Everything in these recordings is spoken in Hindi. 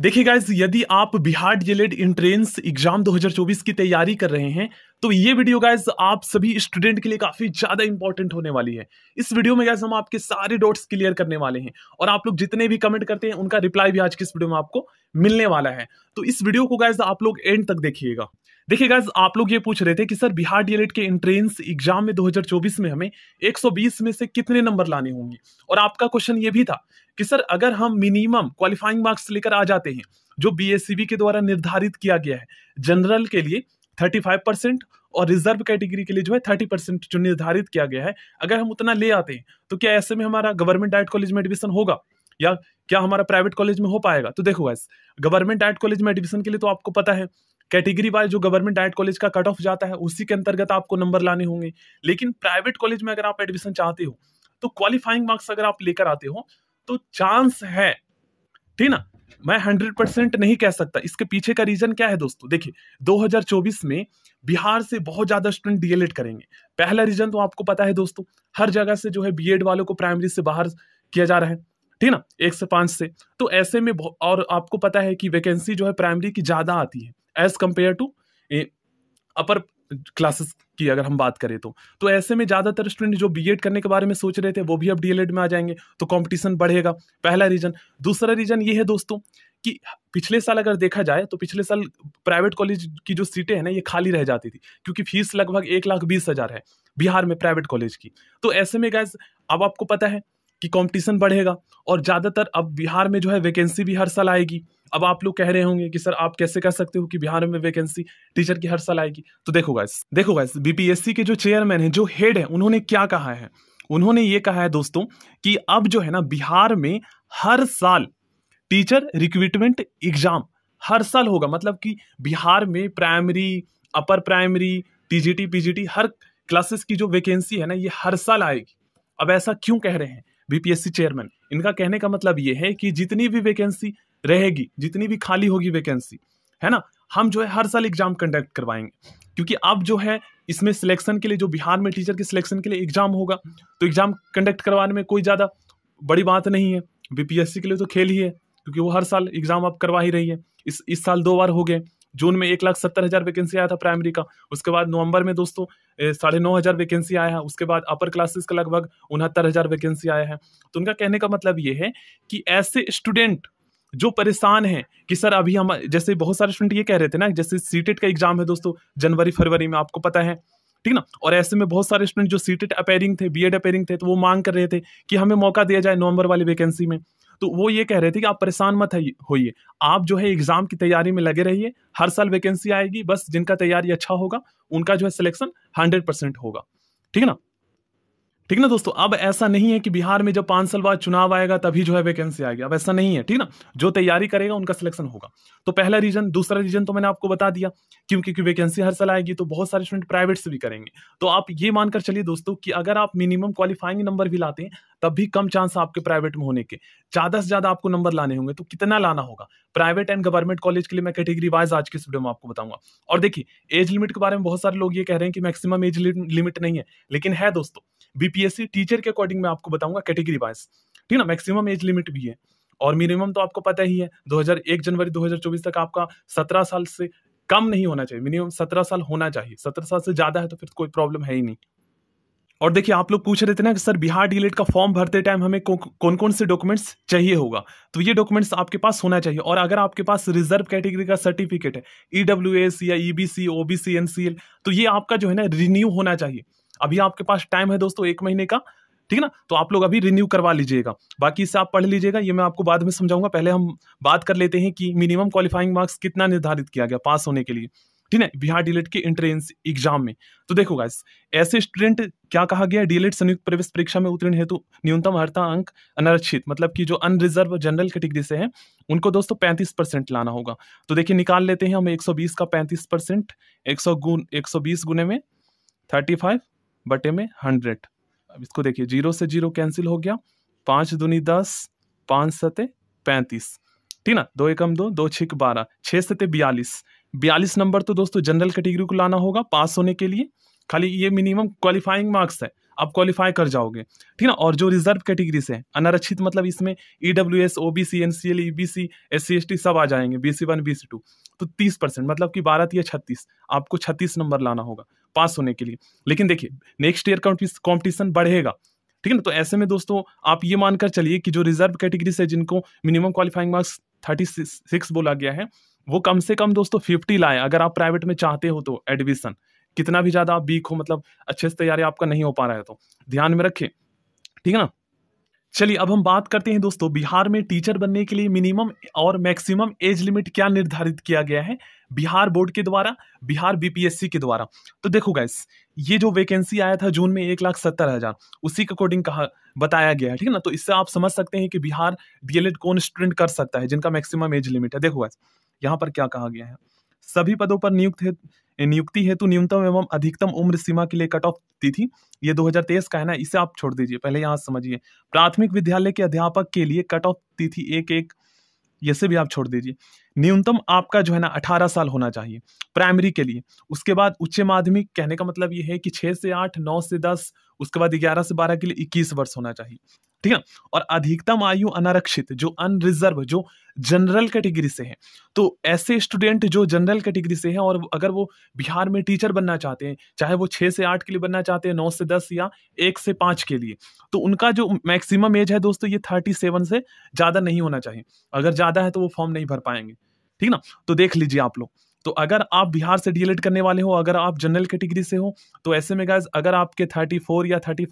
देखिए गाइज यदि आप बिहार डीएलएड इंट्रेंस एग्जाम 2024 की तैयारी कर रहे हैं तो ये वीडियो गाइज आप सभी स्टूडेंट के लिए काफी ज्यादा इंपॉर्टेंट होने वाली है इस वीडियो में गाइज हम आपके सारे डॉट्स क्लियर करने वाले हैं और आप लोग जितने भी कमेंट करते हैं उनका रिप्लाई भी आज की इस वीडियो में आपको मिलने वाला है तो इस वीडियो को गाइज आप लोग एंड तक देखिएगा देखिए गाइज आप लोग ये पूछ रहे थे कि सर बिहार डीएलएड के एंट्रेंस एग्जाम में 2024 में हमें 120 में से कितने नंबर लाने होंगे और आपका क्वेश्चन ये भी था कि सर अगर हम मिनिमम क्वालिफाइंग मार्क्स लेकर आ जाते हैं जो बीएससीबी e के द्वारा निर्धारित किया गया है जनरल के लिए 35 परसेंट और रिजर्व कैटेगरी के लिए जो है 30 परसेंट जो निर्धारित किया गया है अगर हम उतना ले आते हैं तो क्या ऐसे में हमारा गवर्नमेंट डाइट कॉलेज में एडमिशन होगा या क्या हमारा प्राइवेट कॉलेज में हो पाएगा तो देखो गैस गवर्नमेंट डाइट कॉलेज में एडमिशन के लिए तो आपको पता है कैटेगरी वाइज जो गवर्नमेंट डायट कॉलेज का कट ऑफ जाता है उसी के अंतर्गत आपको नंबर लाने होंगे लेकिन प्राइवेट कॉलेज में अगर आप एडमिशन चाहते हो तो क्वालिफाइंग मार्क्स अगर आप लेकर आते हो तो चांस है ठीक ना मैं हंड्रेड परसेंट नहीं कह सकता इसके पीछे का रीजन क्या है दोस्तों देखिए 2024 में बिहार से बहुत ज्यादा स्टूडेंट डीएलएड करेंगे पहला रीजन तो आपको पता है दोस्तों हर जगह से जो है बीएड वालों को प्राइमरी से बाहर किया जा रहा है ठीक ना एक से पांच से तो ऐसे में और आपको पता है कि वैकेंसी जो है प्राइमरी की ज्यादा आती है as compare to upper classes की अगर हम बात करें तो तो ऐसे में ज़्यादातर स्टूडेंट जो बीएड करने के बारे में सोच रहे थे वो भी अब डीएलएड में आ जाएंगे तो कंपटीशन बढ़ेगा पहला रीज़न दूसरा रीज़न ये है दोस्तों कि पिछले साल अगर देखा जाए तो पिछले साल प्राइवेट कॉलेज की जो सीटें हैं ना ये खाली रह जाती थी क्योंकि फीस लगभग एक लाख बीस हज़ार है बिहार में प्राइवेट कॉलेज की तो ऐसे में गैस अब आपको पता है कि कंपटीशन बढ़ेगा और ज़्यादातर अब बिहार में जो है वैकेंसी भी हर साल आएगी अब आप लोग कह रहे होंगे कि सर आप कैसे कह सकते हो कि बिहार में वैकेंसी टीचर की हर साल आएगी तो देखो गाइस देखो गाइस बीपीएससी के जो चेयरमैन हैं जो हेड है उन्होंने क्या कहा है उन्होंने ये कहा है दोस्तों कि अब जो है ना बिहार में हर साल टीचर रिक्रूटमेंट एग्जाम हर साल होगा मतलब कि बिहार में primary upper primary TGT PGT हर क्लासेस की जो वैकेंसी है ना ये हर साल आएगी अब ऐसा क्यों कह रहे हैं बीपीएससी चेयरमैन इनका कहने का मतलब ये है कि जितनी भी वैकेंसी रहेगी जितनी भी खाली होगी वैकेंसी है ना हम जो है हर साल एग्जाम कंडक्ट करवाएंगे क्योंकि अब जो है इसमें सिलेक्शन के लिए जो बिहार में टीचर के सिलेक्शन के लिए एग्जाम होगा तो एग्जाम कंडक्ट करवाने में कोई ज़्यादा बड़ी बात नहीं है बीपीएससी के लिए तो खेल ही है क्योंकि वो हर साल एग्जाम अब करवा ही रही है इस इस साल दो बार हो गए जून में एक लाख सत्तर हजार वैकेंसी आया था प्राइमरी का उसके बाद नवंबर में दोस्तों साढ़े नौ हजार वैकेंसी आया है उसके बाद अपर क्लासेस का लगभग उनहत्तर हजार वैकेंसी आया है तो उनका कहने का मतलब ये है कि ऐसे स्टूडेंट जो परेशान है कि सर अभी हम जैसे बहुत सारे स्टूडेंट ये कह रहे थे ना जैसे सीटेट का एग्जाम है दोस्तों जनवरी फरवरी में आपको पता है ठीक ना और ऐसे में बहुत सारे स्टूडेंट जो सीटेट अपेयरिंग थे बीएड अपेयरिंग थे तो वो मांग कर रहे थे कि हमें मौका दिया जाए नवंबर वाली वैकेंसी में तो वो ये कह रहे थे कि आप परेशान मत होइए आप जो है एग्जाम की तैयारी में लगे रहिए हर साल वैकेंसी आएगी बस जिनका तैयारी अच्छा होगा उनका जो है सिलेक्शन हंड्रेड परसेंट होगा ठीक है ना ठीक ना दोस्तों अब ऐसा नहीं है कि बिहार में जब पांच साल बाद चुनाव आएगा तभी जो है वैकेंसी आएगी अब ऐसा नहीं है ठीक ना जो तैयारी करेगा उनका सिलेक्शन होगा तो पहला रीजन दूसरा रीजन तो मैंने आपको बता दिया क्योंकि क्योंकि वैकेंसी हर साल आएगी तो बहुत सारे स्टूडेंट प्राइवेट से भी करेंगे तो आप ये मानकर चलिए दोस्तों की अगर आप मिनिमम क्वालिफाइंग नंबर भी लाते हैं तब भी कम चांस आपके प्राइवेट में होने के ज्यादा से ज्यादा आपको नंबर लाने होंगे तो कितना लाना होगा प्राइवेट एंड गवर्नमेंट कॉलेज के लिए मैं कैटेगरी वाइज आज के इस वीडियो में आपको बताऊंगा और देखिए एज लिमिट के बारे में बहुत सारे लोग ये कह रहे हैं कि मैक्सिमम एज लिमिट नहीं है लेकिन है दोस्तों बीपीएससी टीचर के अकॉर्डिंग मैं आपको बताऊंगा कैटेगरी वाइज ठीक ना मैक्सिमम एज लिमिट भी है और मिनिमम तो आपको पता ही है 2001 जनवरी 2024 तक आपका 17 साल से कम नहीं होना चाहिए मिनिमम 17 साल होना चाहिए 17 साल से ज़्यादा है तो फिर कोई प्रॉब्लम है ही नहीं और देखिए आप लोग पूछ रहे थे ना कि सर बिहार डीलेट e का फॉर्म भरते टाइम हमें कौन कौन से डॉक्यूमेंट्स चाहिए होगा तो ये डॉक्यूमेंट्स आपके पास होना चाहिए और अगर आपके पास रिजर्व कैटेगरी का सर्टिफिकेट है ई या ई बी सी ओ तो ये आपका जो है ना रिन्यू होना चाहिए अभी आपके पास टाइम है दोस्तों एक महीने का ठीक है ना तो आप लोग अभी रिन्यू करवा लीजिएगा बाकी इससे आप पढ़ लीजिएगा ये मैं आपको बाद में समझाऊंगा पहले हम बात कर लेते हैं कि मिनिमम क्वालिफाइंग मार्क्स कितना निर्धारित किया गया पास होने के लिए ठीक है बिहार डीलेट e के एंट्रेंस एग्जाम में तो देखो गाइस ऐसे स्टूडेंट क्या कहा गया डीएलएड e संयुक्त प्रवेश परीक्षा में उत्तीर्ण हेतु तो न्यूनतम अर्था अंक अनरक्षित मतलब कि जो अनरिजर्व जनरल कैटेगरी से है उनको दोस्तों पैंतीस परसेंट लाना होगा तो देखिए निकाल लेते हैं हम एक सौ बीस का पैंतीस परसेंट एक सौ गुण एक सौ बीस गुने में थर्टी फाइव बटे में हंड्रेड अब इसको देखिए जीरो से जीरो कैंसिल हो गया पाँच दुनी दस पाँच सते पैंतीस ठीक ना दो एकम दो दो छिक बारह छः सते बयालीस बयालीस नंबर तो दोस्तों जनरल कैटेगरी को लाना होगा पास होने के लिए खाली ये मिनिमम क्वालिफाइंग मार्क्स है आप क्वालिफाई कर जाओगे ठीक ना और जो रिजर्व कैटेगरी से अनारक्षित मतलब इसमें E W S O B C N C L E B C S C S T सब आ जाएंगे B C one B C two तो तीस परसेंट मतलब कि बारह या छत्तीस आपको छत्तीस नंबर लाना होगा पास होने के लिए लेकिन देखिए नेक्स्ट ईयर कॉम्पिटिशन बढ़ेगा ठीक है ना तो ऐसे में दोस्तों आप ये मानकर चलिए कि जो रिजर्व कैटेगरी से जिनको minimum qualifying marks thirty six बोला गया है वो कम से कम दोस्तों फिफ्टी लाए अगर आप प्राइवेट में चाहते हो तो एडमिशन कितना भी ज़्यादा आप वीक हो मतलब अच्छे से तैयारी आपका नहीं हो पा रहा है तो ध्यान में रखें ठीक है ना चलिए अब हम बात करते हैं दोस्तों बिहार में टीचर बनने के लिए मिनिमम और मैक्सिमम एज लिमिट क्या निर्धारित किया गया है बिहार बोर्ड के द्वारा बिहार बीपीएससी के द्वारा तो देखो गैस ये जो वैकेंसी आया था जून में एक लाख सत्तर हजार उसी के अकॉर्डिंग कहा बताया गया है ठीक है ना तो इससे आप समझ सकते हैं कि बिहार डीएलएड कौन स्टूडेंट कर सकता है जिनका मैक्सिमम एज लिमिट है देखो गैस यहाँ पर क्या कहा गया है सभी पदों पर नियुक्त नियुक्ति हेतु न्यूनतम एवं अधिकतम उम्र सीमा के लिए कट ऑफ तिथि ये 2023 का है ना इसे आप छोड़ दीजिए पहले यहाँ समझिए प्राथमिक विद्यालय के अध्यापक के लिए कट ऑफ तिथि एक एक ये से भी आप छोड़ दीजिए न्यूनतम आपका जो है ना अठारह साल होना चाहिए प्राइमरी के लिए उसके बाद उच्च माध्यमिक कहने का मतलब ये है कि छः से आठ नौ से दस उसके बाद ग्यारह से बारह के लिए इक्कीस वर्ष होना चाहिए ठीक है और अधिकतम आयु अनारक्षित जो अनरिजर्व जो जनरल कैटेगरी से है तो ऐसे स्टूडेंट जो जनरल कैटेगरी से हैं और अगर वो बिहार में टीचर बनना चाहते हैं चाहे वो छः से आठ के लिए बनना चाहते हैं नौ से दस या एक से पाँच के लिए तो उनका जो मैक्सिमम एज है दोस्तों ये थर्टी सेवन से ज़्यादा नहीं होना चाहिए अगर ज़्यादा है तो वो फॉर्म नहीं भर पाएंगे ठीक ना तो देख लीजिए आप लोग तो अगर आप बिहार से डीएलएड करने वाले हो अगर आप जनरल कैटेगरी से हो तो ऐसे में गाइज अगर आपके थर्टी या थर्टी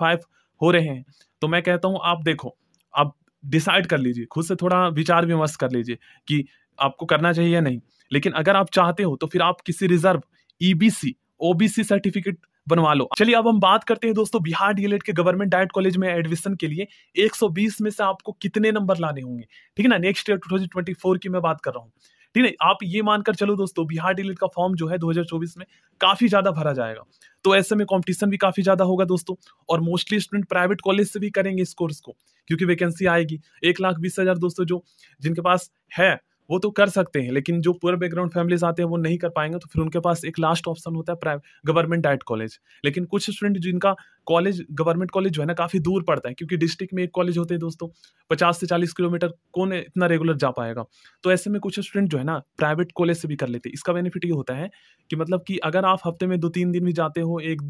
हो रहे हैं तो मैं कहता हूँ आप देखो आप डिसाइड कर लीजिए खुद से थोड़ा विचार विमर्श कर लीजिए कि आपको करना चाहिए या नहीं लेकिन अगर आप चाहते हो तो फिर आप किसी रिजर्व ईबीसी ओबीसी सर्टिफिकेट बनवा लो चलिए अब हम बात करते हैं दोस्तों बिहार डीएलएड e के गवर्नमेंट डाइट कॉलेज में एडमिशन के लिए 120 में से आपको कितने नंबर लाने होंगे ठीक है ना नेक्स्ट ईयर 2024 की मैं बात कर रहा हूँ ठीक है आप ये मानकर चलो दोस्तों बिहार डिलीट e का फॉर्म जो है 2024 में काफी ज्यादा भरा जाएगा तो ऐसे में कंपटीशन भी काफी ज्यादा होगा दोस्तों और मोस्टली स्टूडेंट प्राइवेट कॉलेज से भी करेंगे इस कोर्स को क्योंकि वैकेंसी आएगी एक लाख बीस हजार दोस्तों जो जिनके पास है वो तो कर सकते हैं लेकिन जो पुअर बैकग्राउंड फैमिलीज आते हैं वो नहीं कर पाएंगे तो फिर उनके पास एक लास्ट ऑप्शन होता है गवर्नमेंट डाइट कॉलेज लेकिन कुछ स्टूडेंट जिनका कॉलेज गवर्नमेंट कॉलेज जो है ना काफ़ी दूर पड़ता है क्योंकि डिस्ट्रिक्ट में एक कॉलेज होते हैं दोस्तों पचास से चालीस किलोमीटर कौन इतना रेगुलर जा पाएगा तो ऐसे में कुछ स्टूडेंट जो है ना प्राइवेट कॉलेज से भी कर लेते हैं इसका बेनिफिट ये होता है कि मतलब कि अगर आप हफ्ते में दो तीन दिन भी जाते हो एक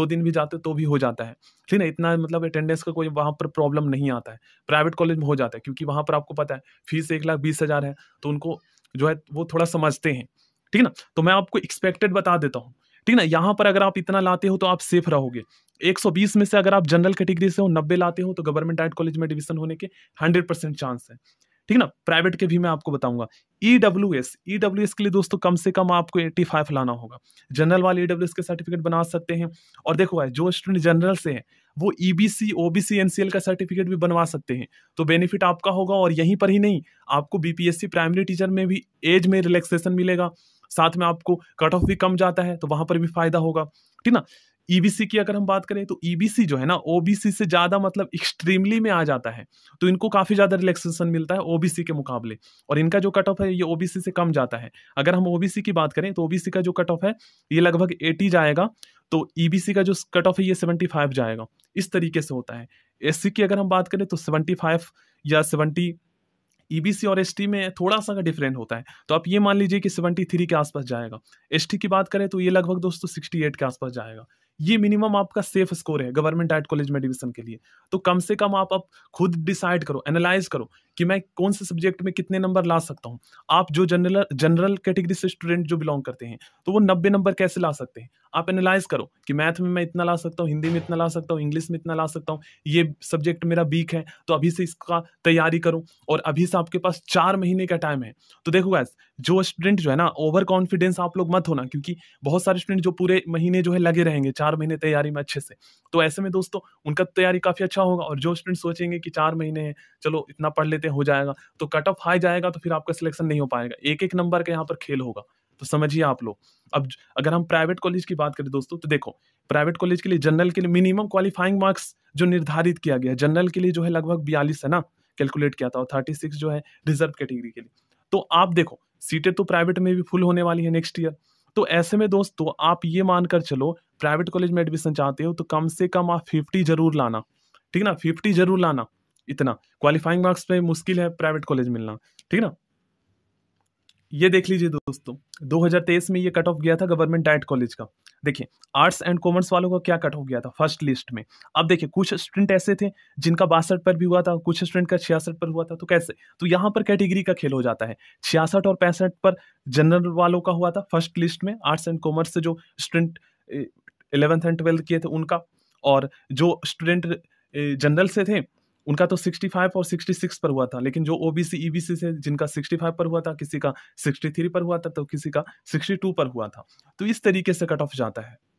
दो दिन भी जाते हो तो भी हो जाता है ठीक ना इतना मतलब अटेंडेंस का कोई वहाँ पर प्रॉब्लम नहीं आता है प्राइवेट कॉलेज में हो जाता है क्योंकि वहाँ पर आपको पता है फीस एक लाख बीस हज़ार है तो उनको जो है वो थोड़ा समझते हैं ठीक है ना तो मैं आपको एक्सपेक्टेड बता देता हूँ ठीक ना यहाँ पर अगर आप इतना लाते हो तो आप सेफ रहोगे 120 में से अगर आप जनरल कैटेगरी से हो 90 लाते हो तो गवर्नमेंट आर्ट कॉलेज में एडमिशन होने के 100 परसेंट चांस है ठीक ना प्राइवेट के भी मैं आपको बताऊंगा E W S E W S के लिए दोस्तों कम से कम आपको 85 लाना होगा जनरल वाले ई डब्ल्यू एस के सर्टिफिकेट बना सकते हैं और देखो भाई जो स्टूडेंट जनरल से हैं वो E B C O B C N C L का सर्टिफिकेट भी बनवा सकते हैं तो बेनिफिट आपका होगा और यहीं पर ही नहीं आपको B P S C primary teacher में भी एज में रिलैक्सेशन मिलेगा साथ में आपको कट ऑफ भी कम जाता है तो वहां पर भी फायदा होगा ठीक ना ईबीसी e की अगर हम बात करें तो ईबीसी e जो है ना ओबीसी से ज्यादा मतलब एक्सट्रीमली में आ जाता है तो इनको काफी ज्यादा रिलैक्सेशन मिलता है ओबीसी के मुकाबले और इनका जो कट ऑफ है ये ओबीसी से कम जाता है अगर हम ओबीसी की बात करें तो ओबीसी का जो कट ऑफ है ये लगभग एटी जाएगा तो ईबीसी e का जो कट ऑफ है ये सेवेंटी फाइव जाएगा इस तरीके से होता है एस की अगर हम बात करें तो सेवेंटी फाइव या सेवेंटी ईबीसी e और एसटी में थोड़ा सा डिफरेंट होता है तो आप ये मान लीजिए कि सेवेंटी थ्री के आसपास जाएगा एसटी की बात करें तो ये लगभग दोस्तों सिक्सटी एट के आसपास जाएगा ये मिनिमम आपका सेफ स्कोर है गवर्नमेंट आर्ट कॉलेज में एडमिशन के लिए तो कम से कम आप अब खुद डिसाइड करो एनालाइज करो कि मैं कौन से सब्जेक्ट में कितने नंबर ला सकता हूँ आप जो जनरल जनरल कैटेगरी से स्टूडेंट जो बिलोंग करते हैं तो वो नब्बे नंबर कैसे ला सकते हैं आप एनालाइज करो कि मैथ में मैं इतना ला सकता हूँ हिंदी में इतना ला सकता हूँ इंग्लिश में इतना ला सकता हूँ ये सब्जेक्ट मेरा वीक है तो अभी से इसका तैयारी करूँ और अभी से आपके पास चार महीने का टाइम है तो देखो गैस जो स्टूडेंट जो है ना ओवर कॉन्फिडेंस आप लोग मत होना क्योंकि बहुत सारे स्टूडेंट जो पूरे महीने जो है लगे रहेंगे चार महीने तैयारी में अच्छे से तो ऐसे में दोस्तों उनका तैयारी काफ़ी अच्छा होगा और जो स्टूडेंट सोचेंगे कि चार महीने हैं चलो इतना पढ़ लेते लेते हो जाएगा तो कट ऑफ हाई जाएगा तो फिर आपका सिलेक्शन नहीं हो पाएगा एक एक नंबर का यहाँ पर खेल होगा तो समझिए आप लोग अब अगर हम प्राइवेट कॉलेज की बात करें दोस्तों तो देखो प्राइवेट कॉलेज के लिए जनरल के लिए मिनिमम क्वालिफाइंग मार्क्स जो निर्धारित किया गया जनरल के लिए जो है लगभग बयालीस है ना कैलकुलेट किया था और थर्टी सिक्स जो है रिजर्व कैटेगरी के लिए तो आप देखो सीटें तो प्राइवेट में भी फुल होने वाली है नेक्स्ट ईयर तो ऐसे में दोस्तों आप ये मानकर चलो प्राइवेट कॉलेज में एडमिशन चाहते हो तो कम से कम आप फिफ्टी जरूर लाना ठीक ना फिफ्टी जरूर लाना इतना क्वालिफाइंग मार्क्स में मुश्किल है प्राइवेट कॉलेज मिलना ठीक ना ये देख लीजिए दोस्तों 2023 में ये कट ऑफ गया था गवर्नमेंट डाइट कॉलेज का देखिए आर्ट्स एंड कॉमर्स वालों का क्या कट ऑफ गया था फर्स्ट लिस्ट में अब देखिए कुछ स्टूडेंट ऐसे थे जिनका बासठ पर भी हुआ था कुछ स्टूडेंट का छियासठ पर हुआ था तो कैसे तो यहाँ पर कैटेगरी का खेल हो जाता है छियासठ और पैंसठ पर जनरल वालों का हुआ था फर्स्ट लिस्ट में आर्ट्स एंड कॉमर्स से जो स्टूडेंट इलेवेंथ एंड ट्वेल्थ किए थे उनका और जो स्टूडेंट जनरल से थे उनका तो 65 और 66 पर हुआ था लेकिन जो ओबीसी ईबीसी e से जिनका 65 पर हुआ था किसी का 63 पर हुआ था तो किसी का 62 पर हुआ था तो इस तरीके से कट ऑफ जाता है